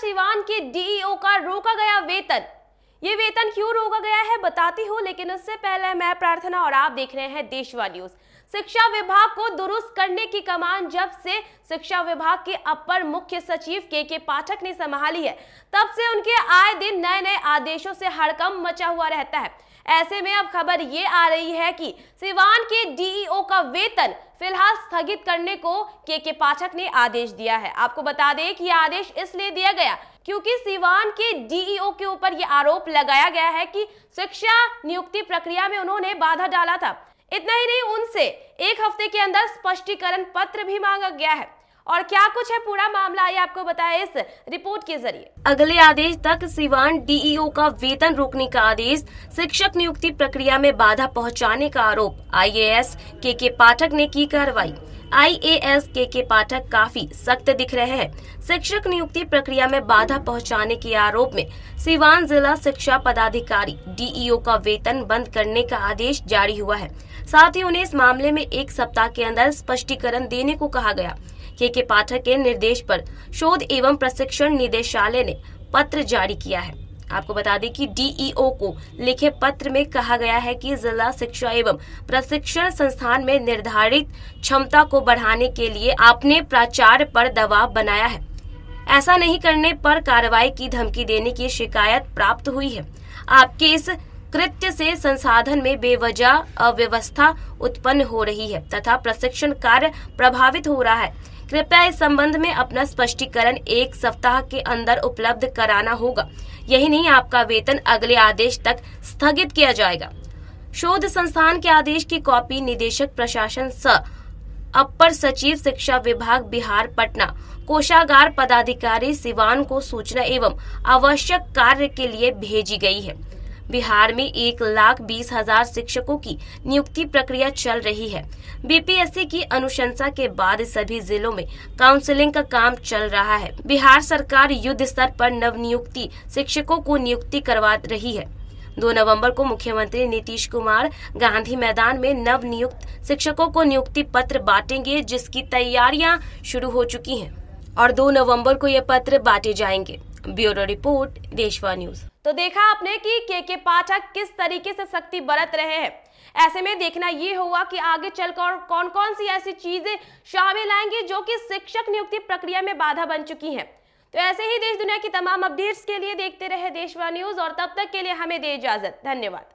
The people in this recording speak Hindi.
सिवान के डीईओ e का रोका गया वेतन ये वेतन क्यों रोका गया है बताती हूँ लेकिन उससे पहले मैं प्रार्थना और आप देख रहे हैं देशवा न्यूज शिक्षा विभाग को दुरुस्त करने की कमान जब से शिक्षा विभाग के अपर मुख्य सचिव के के पाठक ने संभाली है तब से उनके आए दिन नए नए आदेशों से हड़कम मचा हुआ रहता है ऐसे में अब खबर ये आ रही है कि सिवान के डीईओ e का वेतन फिलहाल स्थगित करने को के के पाठक ने आदेश दिया है आपको बता दें कि आदेश इसलिए दिया गया क्योंकि सिवान के डीईओ e के ऊपर ये आरोप लगाया गया है कि शिक्षा नियुक्ति प्रक्रिया में उन्होंने बाधा डाला था इतना ही नहीं उनसे एक हफ्ते के अंदर स्पष्टीकरण पत्र भी मांगा गया है और क्या कुछ है पूरा मामला ये आपको बताया इस रिपोर्ट के जरिए अगले आदेश तक सिवान डीईओ का वेतन रोकने का आदेश शिक्षक नियुक्ति प्रक्रिया में बाधा पहुंचाने का आरोप आईएएस के के पाठक ने की कार्रवाई आईएएस के के पाठक काफी सख्त दिख रहे हैं शिक्षक नियुक्ति प्रक्रिया में बाधा पहुंचाने के आरोप में सिवान जिला शिक्षा पदाधिकारी डीईओ का वेतन बंद करने का आदेश जारी हुआ है साथ ही उन्हें इस मामले में एक सप्ताह के अंदर स्पष्टीकरण देने को कहा गया के के पाठक के निर्देश पर शोध एवं प्रशिक्षण निदेशालय ने पत्र जारी किया है आपको बता दें कि डीईओ e को लिखे पत्र में कहा गया है कि जिला शिक्षा एवं प्रशिक्षण संस्थान में निर्धारित क्षमता को बढ़ाने के लिए आपने प्राचार्य पर दबाव बनाया है ऐसा नहीं करने पर कार्रवाई की धमकी देने की शिकायत प्राप्त हुई है आपके इस कृत्य से संसाधन में बेवजह अव्यवस्था उत्पन्न हो रही है तथा प्रशिक्षण कार्य प्रभावित हो रहा है कृपया इस संबंध में अपना स्पष्टीकरण एक सप्ताह के अंदर उपलब्ध कराना होगा यही नहीं आपका वेतन अगले आदेश तक स्थगित किया जाएगा शोध संस्थान के आदेश की कॉपी निदेशक प्रशासन स अपर सचिव शिक्षा विभाग बिहार पटना कोषागार पदाधिकारी सिवान को सूचना एवं आवश्यक कार्य के लिए भेजी गई है बिहार में एक लाख बीस हजार शिक्षकों की नियुक्ति प्रक्रिया चल रही है बीपीएससी की अनुशंसा के बाद सभी जिलों में काउंसलिंग का काम चल रहा है बिहार सरकार युद्ध स्तर पर नियुक्ति शिक्षकों को नियुक्ति करवा रही है दो नवंबर को मुख्यमंत्री नीतीश कुमार गांधी मैदान में नव नियुक्त शिक्षकों को नियुक्ति पत्र बांटेंगे जिसकी तैयारियां शुरू हो चुकी हैं और दो नवंबर को ये पत्र बांटे जाएंगे ब्यूरो रिपोर्ट देशवा न्यूज़ तो देखा आपने कि के के पाठक किस तरीके से शक्ति बरत रहे हैं ऐसे में देखना ये हुआ कि आगे चलकर कौन कौन सी ऐसी चीजें शामिल आएंगी जो कि शिक्षक नियुक्ति प्रक्रिया में बाधा बन चुकी हैं तो ऐसे ही देश दुनिया की तमाम अपडेट्स के लिए देखते रहे देशवा न्यूज और तब तक के लिए हमें दे इजाजत धन्यवाद